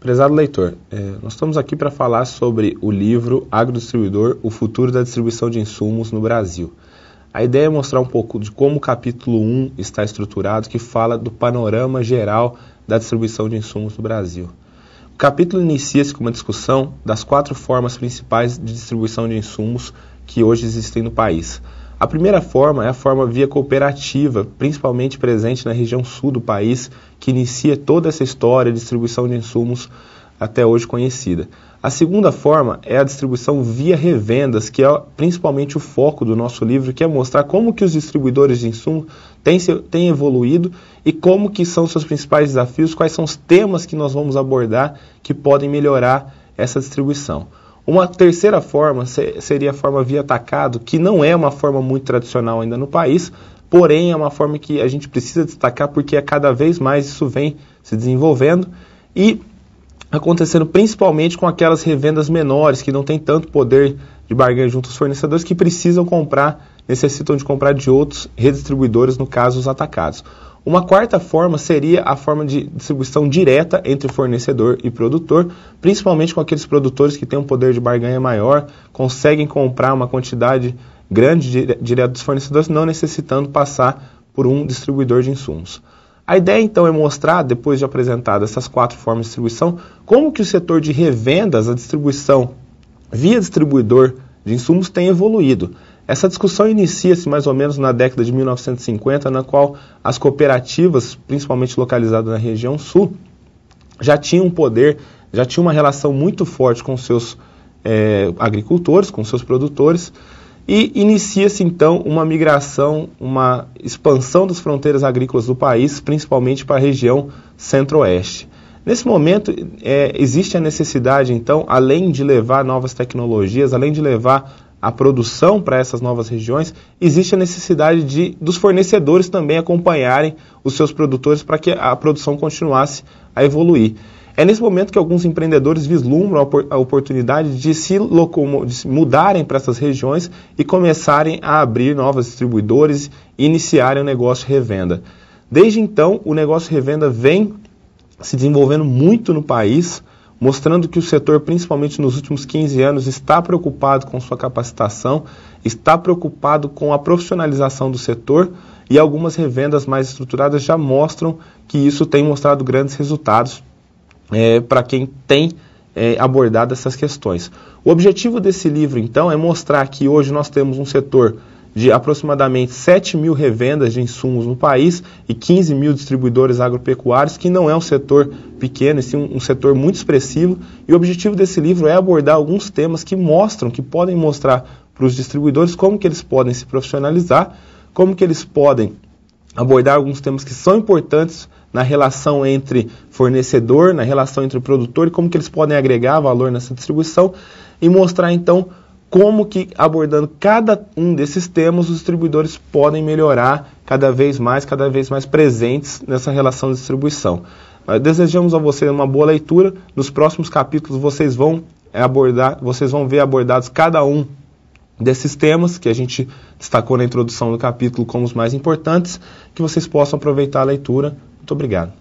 Prezado leitor, é, nós estamos aqui para falar sobre o livro Agrodistribuidor: O Futuro da Distribuição de Insumos no Brasil. A ideia é mostrar um pouco de como o capítulo 1 está estruturado, que fala do panorama geral da distribuição de insumos no Brasil. O capítulo inicia-se com uma discussão das quatro formas principais de distribuição de insumos que hoje existem no país. A primeira forma é a forma via cooperativa, principalmente presente na região sul do país, que inicia toda essa história de distribuição de insumos até hoje conhecida. A segunda forma é a distribuição via revendas, que é principalmente o foco do nosso livro, que é mostrar como que os distribuidores de insumos têm, têm evoluído e como que são seus principais desafios, quais são os temas que nós vamos abordar que podem melhorar essa distribuição. Uma terceira forma seria a forma via atacado, que não é uma forma muito tradicional ainda no país, porém é uma forma que a gente precisa destacar porque é cada vez mais isso vem se desenvolvendo e acontecendo principalmente com aquelas revendas menores que não têm tanto poder de barganha junto aos fornecedores que precisam comprar necessitam de comprar de outros redistribuidores, no caso os atacados. Uma quarta forma seria a forma de distribuição direta entre fornecedor e produtor, principalmente com aqueles produtores que têm um poder de barganha maior, conseguem comprar uma quantidade grande direta direto dos fornecedores, não necessitando passar por um distribuidor de insumos. A ideia então é mostrar, depois de apresentadas essas quatro formas de distribuição, como que o setor de revendas, a distribuição via distribuidor de insumos tem evoluído. Essa discussão inicia-se mais ou menos na década de 1950, na qual as cooperativas, principalmente localizadas na região sul, já tinham um poder, já tinham uma relação muito forte com seus é, agricultores, com seus produtores, e inicia-se então uma migração, uma expansão das fronteiras agrícolas do país, principalmente para a região centro-oeste. Nesse momento, é, existe a necessidade, então, além de levar novas tecnologias, além de levar a produção para essas novas regiões, existe a necessidade de dos fornecedores também acompanharem os seus produtores para que a produção continuasse a evoluir. É nesse momento que alguns empreendedores vislumbram a oportunidade de se, de se mudarem para essas regiões e começarem a abrir novos distribuidores e iniciarem o negócio de revenda. Desde então, o negócio de revenda vem se desenvolvendo muito no país, mostrando que o setor, principalmente nos últimos 15 anos, está preocupado com sua capacitação, está preocupado com a profissionalização do setor e algumas revendas mais estruturadas já mostram que isso tem mostrado grandes resultados é, para quem tem é, abordado essas questões. O objetivo desse livro, então, é mostrar que hoje nós temos um setor de aproximadamente 7 mil revendas de insumos no país e 15 mil distribuidores agropecuários, que não é um setor pequeno, e sim um, um setor muito expressivo. E o objetivo desse livro é abordar alguns temas que mostram, que podem mostrar para os distribuidores como que eles podem se profissionalizar, como que eles podem abordar alguns temas que são importantes na relação entre fornecedor, na relação entre produtor e como que eles podem agregar valor nessa distribuição e mostrar então como que abordando cada um desses temas os distribuidores podem melhorar cada vez mais, cada vez mais presentes nessa relação de distribuição. Desejamos a vocês uma boa leitura. Nos próximos capítulos vocês vão abordar, vocês vão ver abordados cada um desses temas que a gente destacou na introdução do capítulo como os mais importantes, que vocês possam aproveitar a leitura. Muito obrigado.